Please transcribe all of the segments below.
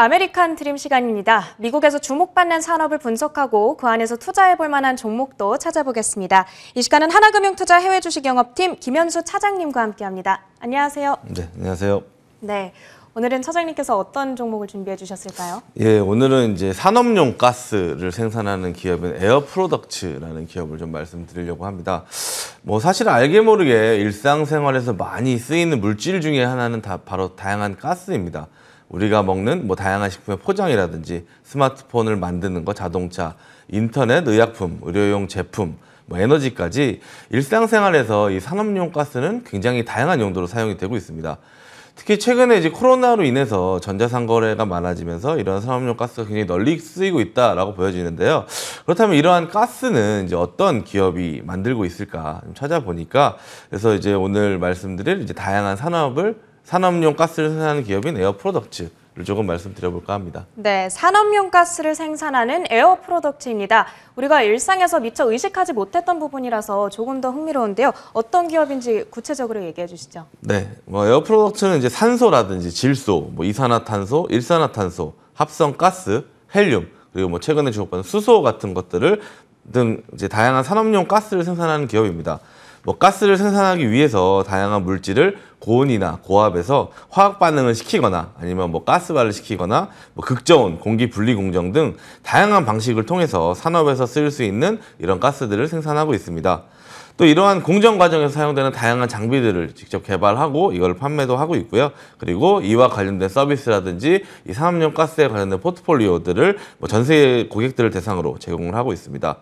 아메리칸 드림 시간입니다. 미국에서 주목받는 산업을 분석하고 그 안에서 투자해볼 만한 종목도 찾아보겠습니다. 이 시간은 하나금융투자 해외주식영업팀 김현수 차장님과 함께합니다. 안녕하세요. 네, 안녕하세요. 네. 오늘은 차장님께서 어떤 종목을 준비해 주셨을까요? 예, 오늘은 이제 산업용 가스를 생산하는 기업인 에어프로덕츠라는 기업을 좀 말씀드리려고 합니다. 뭐 사실 알게 모르게 일상생활에서 많이 쓰이는 물질 중에 하나는 다 바로 다양한 가스입니다. 우리가 먹는 뭐 다양한 식품의 포장이라든지 스마트폰을 만드는 거, 자동차, 인터넷, 의약품, 의료용 제품, 뭐 에너지까지 일상생활에서 이 산업용 가스는 굉장히 다양한 용도로 사용이 되고 있습니다. 특히 최근에 이제 코로나로 인해서 전자상거래가 많아지면서 이런 산업용 가스가 굉장히 널리 쓰이고 있다라고 보여지는데요. 그렇다면 이러한 가스는 이제 어떤 기업이 만들고 있을까 찾아보니까 그래서 이제 오늘 말씀드릴 이제 다양한 산업을 산업용 가스를 생산하는 기업인 에어프로덕츠 를 조금 말씀드려볼까 합니다. 네, 산업용 가스를 생산하는 에어 프로덕트입니다. 우리가 일상에서 미처 의식하지 못했던 부분이라서 조금 더 흥미로운데요. 어떤 기업인지 구체적으로 얘기해 주시죠. 네, 뭐 에어 프로덕트는 이제 산소라든지 질소, 뭐 이산화탄소, 일산화탄소, 합성 가스, 헬륨 그리고 뭐 최근에 주목받는 수소 같은 것들을 등 이제 다양한 산업용 가스를 생산하는 기업입니다. 뭐 가스를 생산하기 위해서 다양한 물질을 고온이나 고압에서 화학 반응을 시키거나 아니면 뭐 가스발을 시키거나 뭐 극저온, 공기 분리 공정 등 다양한 방식을 통해서 산업에서 쓰일 수 있는 이런 가스들을 생산하고 있습니다. 또 이러한 공정 과정에서 사용되는 다양한 장비들을 직접 개발하고 이걸 판매도 하고 있고요. 그리고 이와 관련된 서비스라든지 이 산업용 가스에 관련된 포트폴리오들을 뭐전세 고객들을 대상으로 제공을 하고 있습니다.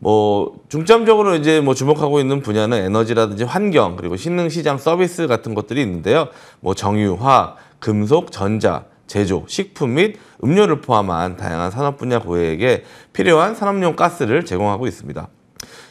뭐 중점적으로 이제 뭐 주목하고 있는 분야는 에너지라든지 환경 그리고 신능 시장 서비스 같은 것들이 있는데요. 뭐 정유화, 금속, 전자, 제조, 식품 및 음료를 포함한 다양한 산업 분야 고객에게 필요한 산업용 가스를 제공하고 있습니다.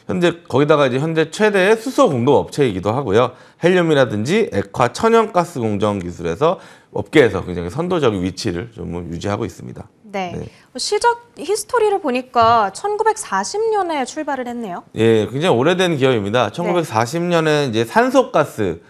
현재 거기다가 이제 현재 최대의 수소 공급 업체이기도 하고요. 헬륨이라든지 액화 천연가스 공정 기술에서 업계에서 굉장히 선도적인 위치를 좀 유지하고 있습니다. 네. 네. 어, 시적 히스토리를 보니까 1940년에 출발을 했네요. 예, 굉장히 오래된 기업입니다. 1940년에 이제 산소가스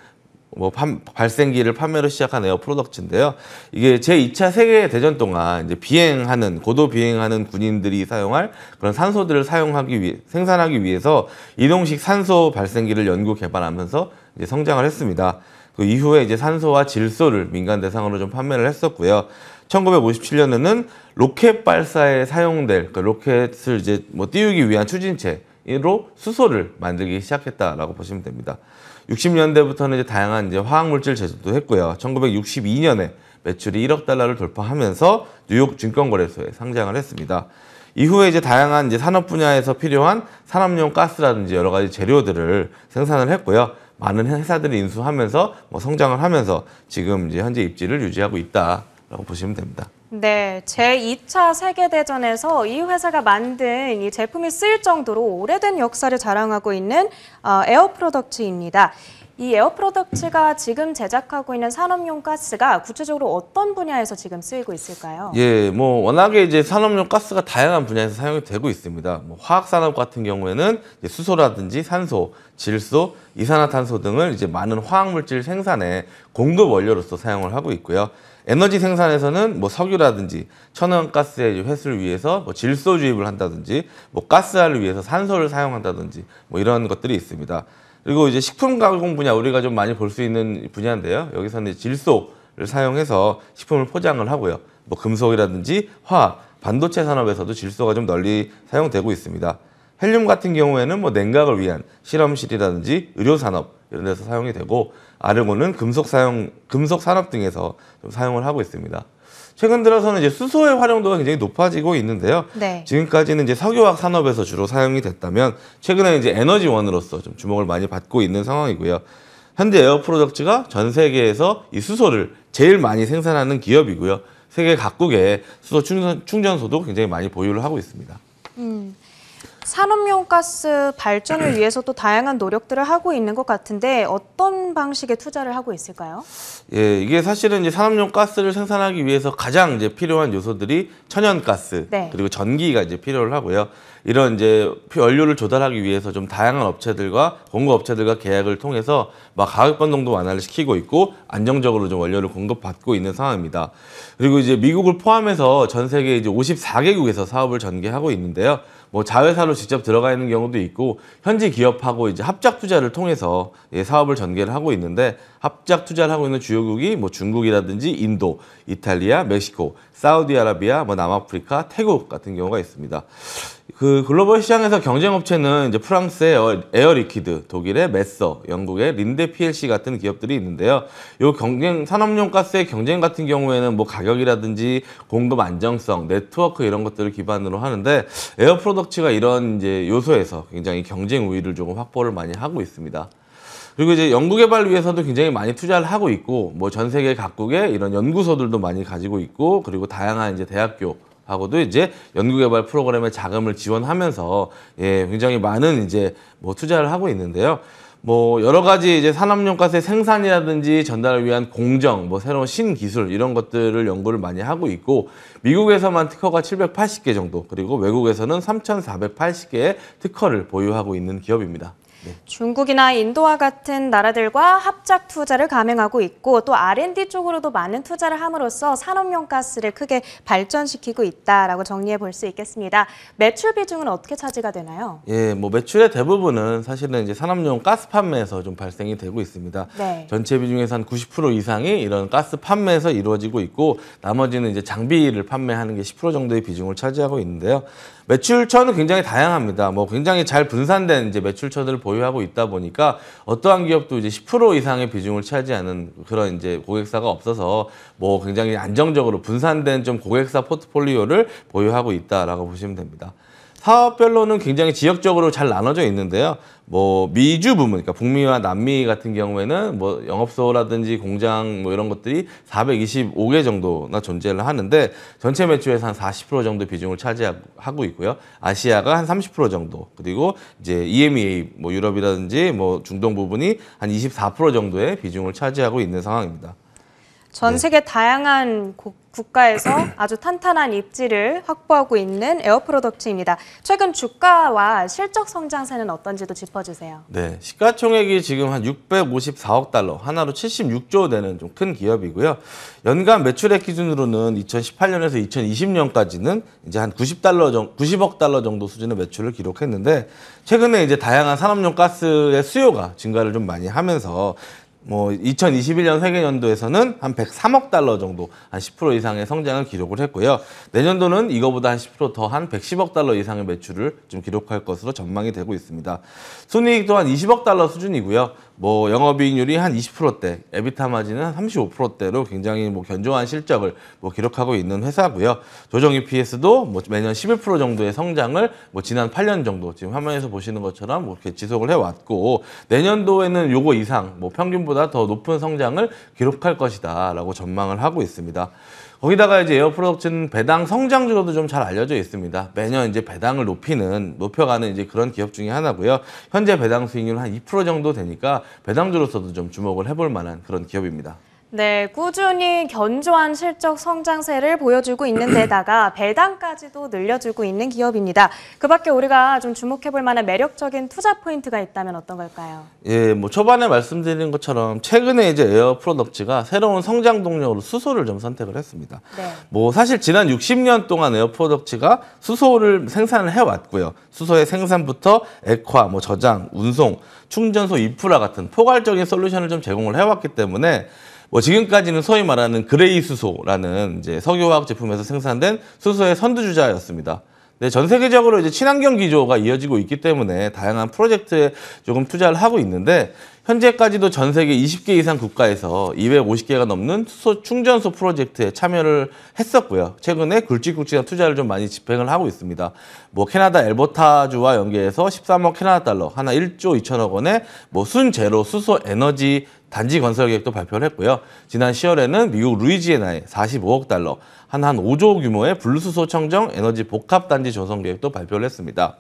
뭐 판, 발생기를 판매로 시작한 에어 프로덕츠인데요. 이게 제2차 세계 대전 동안 이제 비행하는 고도 비행하는 군인들이 사용할 그런 산소들을 사용하기 위해 생산하기 위해서 이동식 산소 발생기를 연구 개발하면서 이제 성장을 했습니다. 그 이후에 이제 산소와 질소를 민간 대상으로 좀 판매를 했었고요. 1957년에는 로켓 발사에 사용될 그러니까 로켓을 이제 뭐 띄우기 위한 추진체로 수소를 만들기 시작했다라고 보시면 됩니다. 60년대부터는 이제 다양한 이제 화학물질 제조도 했고요. 1962년에 매출이 1억 달러를 돌파하면서 뉴욕 증권거래소에 상장을 했습니다. 이후에 이제 다양한 이제 산업 분야에서 필요한 산업용 가스라든지 여러 가지 재료들을 생산을 했고요. 많은 회사들이 인수하면서 뭐 성장을 하면서 지금 이제 현재 입지를 유지하고 있다. 라고 보시면 됩니다. 네, 제2차 세계대전에서 이 회사가 만든 이 제품이 쓰일 정도로 오래된 역사를 자랑하고 있는 어, 에어프로덕트입니다이에어프로덕트가 지금 제작하고 있는 산업용 가스가 구체적으로 어떤 분야에서 지금 쓰이고 있을까요? 예, 뭐 워낙에 이제 산업용 가스가 다양한 분야에서 사용이 되고 있습니다. 뭐 화학 산업 같은 경우에는 수소라든지 산소, 질소, 이산화탄소 등을 이제 많은 화학 물질 생산에 공급 원료로서 사용을 하고 있고요. 에너지 생산에서는 뭐 석유라든지 천연가스의 횟수를 위해서 뭐 질소 주입을 한다든지 뭐 가스화를 위해서 산소를 사용한다든지 뭐 이런 것들이 있습니다. 그리고 이제 식품 가공 분야 우리가 좀 많이 볼 수 있는 분야인데요. 여기서는 질소를 사용해서 식품을 포장을 하고요. 뭐 금속이라든지 화학, 반도체 산업에서도 질소가 좀 널리 사용되고 있습니다. 헬륨 같은 경우에는 뭐 냉각을 위한 실험실이라든지 의료산업, 이런 데서 사용이 되고 아르곤은 금속 사용, 금속 산업 등에서 좀 사용을 하고 있습니다. 최근 들어서는 이제 수소의 활용도가 굉장히 높아지고 있는데요. 네. 지금까지는 이제 석유화학 산업에서 주로 사용이 됐다면 최근에 이제 에너지원으로서 좀 주목을 많이 받고 있는 상황이고요. 현대 에어 프로덕트가전 세계에서 이 수소를 제일 많이 생산하는 기업이고요. 세계 각국의 수소 충전, 충전소도 굉장히 많이 보유를 하고 있습니다. 음. 산업용 가스 발전을 위해서도 다양한 노력들을 하고 있는 것 같은데 어떤 방식의 투자를 하고 있을까요? 예, 이게 사실은 이제 산업용 가스를 생산하기 위해서 가장 이제 필요한 요소들이 천연가스 네. 그리고 전기가 이제 필요를 하고요. 이런 이제 연료를 조달하기 위해서 좀 다양한 업체들과 공급 업체들과 계약을 통해서 막 가격 변동도 완화를 시키고 있고 안정적으로 좀 원료를 공급받고 있는 상황입니다. 그리고 이제 미국을 포함해서 전 세계 이제 54개국에서 사업을 전개하고 있는데요. 뭐 자회사로 직접 들어가 있는 경우도 있고 현지 기업하고 이제 합작 투자를 통해서 예, 사업을 전개를 하고 있는데 합작 투자를 하고 있는 주요국이 뭐 중국이라든지 인도, 이탈리아, 멕시코, 사우디아라비아, 뭐 남아프리카, 태국 같은 경우가 있습니다. 그 글로벌 시장에서 경쟁업체는 이제 프랑스의 에어, 리퀴드 독일의 메서, 영국의 린데 PLC 같은 기업들이 있는데요. 요 경쟁 산업용 가스의 경쟁 같은 경우에는 뭐 가격이라든지 공급 안정성, 네트워크 이런 것들을 기반으로 하는데 에어 프로덕츠가 이런 이제 요소에서 굉장히 경쟁 우위를 조금 확보를 많이 하고 있습니다. 그리고 이제 연구개발 위해서도 굉장히 많이 투자를 하고 있고 뭐 전 세계 각국의 이런 연구소들도 많이 가지고 있고 그리고 다양한 이제 대학교 하고도 이제 연구개발 프로그램에 자금을 지원하면서 예, 굉장히 많은 이제 뭐 투자를 하고 있는데요. 뭐 여러 가지 이제 산업용가스 의 생산이라든지 전달을 위한 공정, 뭐 새로운 신기술 이런 것들을 연구를 많이 하고 있고 미국에서만 특허가 780개 정도 그리고 외국에서는 3,480개의 특허를 보유하고 있는 기업입니다. 네. 중국이나 인도와 같은 나라들과 합작 투자를 감행하고 있고 또 R&D 쪽으로도 많은 투자를 함으로써 산업용 가스를 크게 발전시키고 있다라고 정리해 볼 수 있겠습니다. 매출 비중은 어떻게 차지가 되나요? 예, 뭐 매출의 대부분은 사실은 이제 산업용 가스 판매에서 좀 발생이 되고 있습니다. 네. 전체 비중에서 한 90% 이상이 이런 가스 판매에서 이루어지고 있고 나머지는 이제 장비를 판매하는 게 10% 정도의 비중을 차지하고 있는데요. 매출처는 굉장히 다양합니다. 뭐 굉장히 잘 분산된 이제 매출처들을 보유하고 있다 보니까 어떠한 기업도 이제 10% 이상의 비중을 차지하는 그런 이제 고객사가 없어서 뭐 굉장히 안정적으로 분산된 좀 고객사 포트폴리오를 보유하고 있다라고 보시면 됩니다. 사업별로는 굉장히 지역적으로 잘 나눠져 있는데요. 뭐 미주 부문, 그러니까 북미와 남미 같은 경우에는 뭐 영업소라든지 공장 뭐 이런 것들이 425개 정도나 존재를 하는데 전체 매출에서 한 40% 정도 비중을 차지하고 있고요. 아시아가 한 30% 정도, 그리고 이제 EMEA, 뭐 유럽이라든지 뭐 중동 부분이 한 24% 정도의 비중을 차지하고 있는 상황입니다. 전 네. 세계 네. 다양한 곡 국가에서 아주 탄탄한 입지를 확보하고 있는 에어프로덕트입니다. 최근 주가와 실적 성장세는 어떤지도 짚어주세요. 네, 시가총액이 지금 한 654억 달러, 하나로 76조 되는 좀 큰 기업이고요. 연간 매출액 기준으로는 2018년에서 2020년까지는 이제 한 90달러 정, 90억 달러 정도 수준의 매출을 기록했는데 최근에 이제 다양한 산업용 가스의 수요가 증가를 좀 많이 하면서 뭐 2021년 회계연도에서는 한 103억 달러 정도 한 10% 이상의 성장을 기록을 했고요. 내년도는 이거보다 한 10%더 한 110억 달러 이상의 매출을 좀 기록할 것으로 전망이 되고 있습니다. 순이익 또한 20억 달러 수준이고요. 뭐 영업이익률이 한 20%대, 에비타 마진은 한 35%대로 굉장히 뭐 견조한 실적을 뭐 기록하고 있는 회사고요. 조정 EPS도 뭐 매년 11% 정도의 성장을 뭐 지난 8년 정도 지금 화면에서 보시는 것처럼 뭐 이렇게 지속을 해왔고 내년도에는 요거 이상 뭐 평균보다 더 높은 성장을 기록할 것이다라고 전망을 하고 있습니다. 거기다가 이제 에어 프로덕트는 배당 성장주로도 좀 잘 알려져 있습니다. 매년 이제 배당을 높이는 높여가는 이제 그런 기업 중에 하나고요. 현재 배당 수익률 한2% 정도 되니까 배당주로서도 좀 주목을 해볼 만한 그런 기업입니다. 네, 꾸준히 견조한 실적 성장세를 보여주고 있는 데다가 배당까지도 늘려주고 있는 기업입니다. 그 밖에 우리가 좀 주목해볼 만한 매력적인 투자 포인트가 있다면 어떤 걸까요? 예, 뭐 초반에 말씀드린 것처럼 최근에 이제 에어 프로덕츠가 새로운 성장 동력으로 수소를 좀 선택을 했습니다. 네. 뭐 사실 지난 60년 동안 에어 프로덕츠가 수소를 생산을 해왔고요. 수소의 생산부터 액화, 뭐 저장, 운송, 충전소 인프라 같은 포괄적인 솔루션을 좀 제공을 해왔기 때문에 뭐 지금까지는 소위 말하는 그레이 수소라는 이제 석유화학 제품에서 생산된 수소의 선두주자였습니다. 네, 전 세계적으로 이제 친환경 기조가 이어지고 있기 때문에 다양한 프로젝트에 조금 투자를 하고 있는데 현재까지도 전 세계 20개 이상 국가에서 250개가 넘는 수소 충전소 프로젝트에 참여를 했었고요. 최근에 굵직굵직한 투자를 좀 많이 집행을 하고 있습니다. 뭐 캐나다 엘버타주와 연계해서 13억 캐나다 달러, 하나 1조 2천억 원의 뭐 순제로 수소 에너지 단지 건설 계획도 발표를 했고요. 지난 10월에는 미국 루이지애나에 45억 달러, 한한 한 5조 규모의 불수소 청정 에너지 복합 단지 조성 계획도 발표를 했습니다.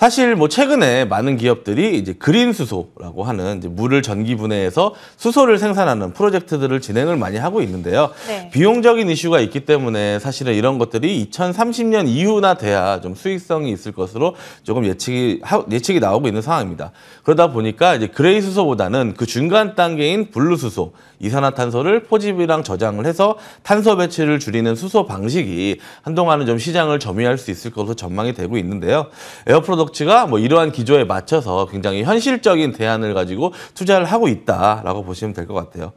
사실 뭐 최근에 많은 기업들이 이제 그린 수소라고 하는 물을 전기 분해해서 수소를 생산하는 프로젝트들을 진행을 많이 하고 있는데요. 네. 비용적인 이슈가 있기 때문에 사실은 이런 것들이 2030년 이후나 돼야 좀 수익성이 있을 것으로 조금 예측이 예측이 나오고 있는 상황입니다. 그러다 보니까 이제 그레이 수소보다는 그 중간 단계인 블루 수소, 이산화탄소를 포집이랑 저장을 해서 탄소 배출을 줄이는 수소 방식이 한동안은 좀 시장을 점유할 수 있을 것으로 전망이 되고 있는데요. 에어프로덕 리서치가 뭐 이러한 기조에 맞춰서 굉장히 현실적인 대안을 가지고 투자를 하고 있다라고 보시면 될 것 같아요.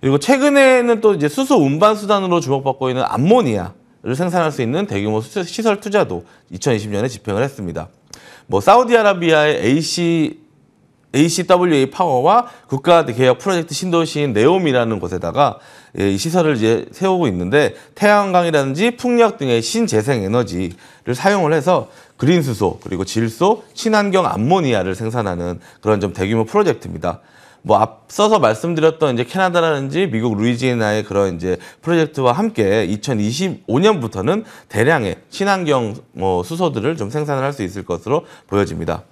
그리고 최근에는 또 이제 수소 운반 수단으로 주목받고 있는 암모니아를 생산할 수 있는 대규모 시설 투자도 2020년에 집행을 했습니다. 뭐 사우디아라비아의 AC ACWA 파워와 국가 계약 프로젝트 신도시인 네옴이라는 곳에다가 예, 이 시설을 이제 세우고 있는데 태양광이라든지 풍력 등의 신재생 에너지를 사용을 해서 그린 수소 그리고 질소 친환경 암모니아를 생산하는 그런 좀 대규모 프로젝트입니다. 뭐 앞서서 말씀드렸던 이제 캐나다라든지 미국 루이지애나의 그런 이제 프로젝트와 함께 2025년부터는 대량의 친환경 뭐 수소들을 좀 생산을 할 수 있을 것으로 보여집니다.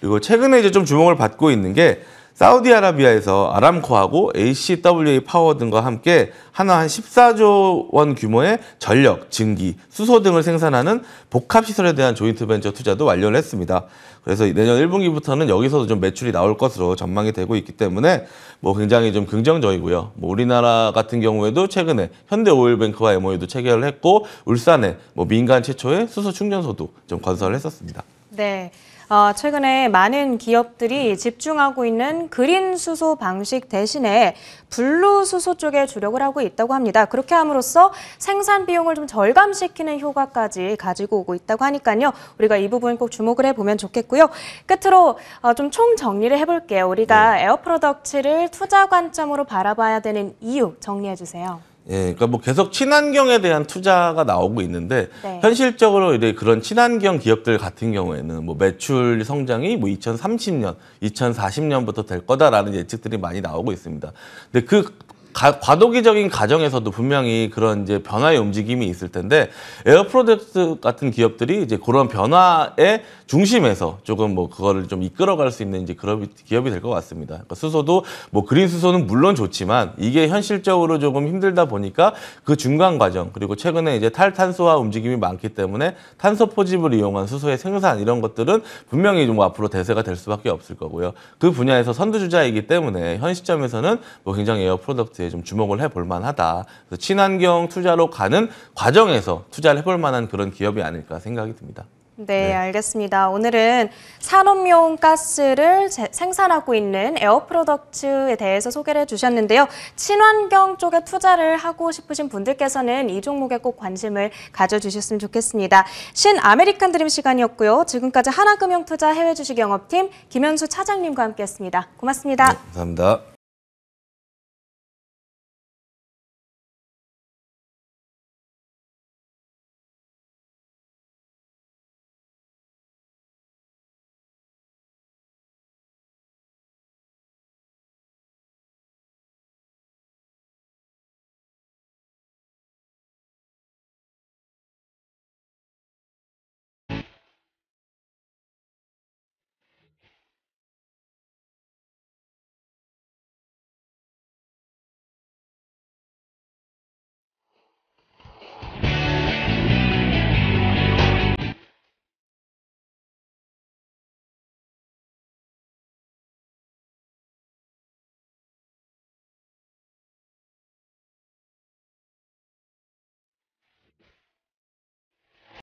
그리고 최근에 이제 좀 주목을 받고 있는 게 사우디아라비아에서 아람코하고 ACWA 파워 등과 함께 하나 한 14조 원 규모의 전력, 증기, 수소 등을 생산하는 복합시설에 대한 조인트 벤처 투자도 완료를 했습니다. 그래서 내년 1분기부터는 여기서도 좀 매출이 나올 것으로 전망이 되고 있기 때문에 뭐 굉장히 좀 긍정적이고요. 뭐 우리나라 같은 경우에도 최근에 현대오일뱅크와 MOU도 체결을 했고 울산에 뭐 민간 최초의 수소 충전소도 좀 건설을 했었습니다. 네. 어, 최근에 많은 기업들이 집중하고 있는 그린 수소 방식 대신에 블루 수소 쪽에 주력을 하고 있다고 합니다. 그렇게 함으로써 생산 비용을 좀 절감시키는 효과까지 가지고 오고 있다고 하니까요. 우리가 이 부분 꼭 주목을 해보면 좋겠고요. 끝으로 어, 좀 총 정리를 해볼게요. 우리가 네. 에어프로덕츠를 투자 관점으로 바라봐야 되는 이유 정리해주세요. 예, 그러니까 뭐 계속 친환경에 대한 투자가 나오고 있는데 네. 현실적으로 이제 그런 친환경 기업들 같은 경우에는 뭐 매출 성장이 뭐 2030년, 2040년부터 될 거다라는 예측들이 많이 나오고 있습니다. 근데 그 가, 과도기적인 가정에서도 분명히 그런 이제 변화의 움직임이 있을 텐데 에어프로덕트 같은 기업들이 이제 그런 변화의 중심에서 조금 뭐 그거를 좀 이끌어갈 수 있는 이제 그런 기업이 될 것 같습니다. 그러니까 수소도 뭐 그린 수소는 물론 좋지만 이게 현실적으로 조금 힘들다 보니까 그 중간 과정 그리고 최근에 이제 탈탄소화 움직임이 많기 때문에 탄소 포집을 이용한 수소의 생산 이런 것들은 분명히 좀 앞으로 대세가 될 수밖에 없을 거고요. 그 분야에서 선두주자이기 때문에 현 시점에서는 뭐 굉장히 에어프로덕트 대해 좀 주목을 해볼 만하다. 그래서 친환경 투자로 가는 과정에서 투자를 해볼 만한 그런 기업이 아닐까 생각이 듭니다. 네, 네, 알겠습니다. 오늘은 산업용 가스를 제, 생산하고 있는 에어프로덕츠에 대해서 소개를 해주셨는데요. 친환경 쪽에 투자를 하고 싶으신 분들께서는 이 종목에 꼭 관심을 가져주셨으면 좋겠습니다. 신 아메리칸 드림 시간이었고요. 지금까지 하나금융투자 해외주식영업팀 김현수 차장님과 함께했습니다. 고맙습니다. 네, 감사합니다.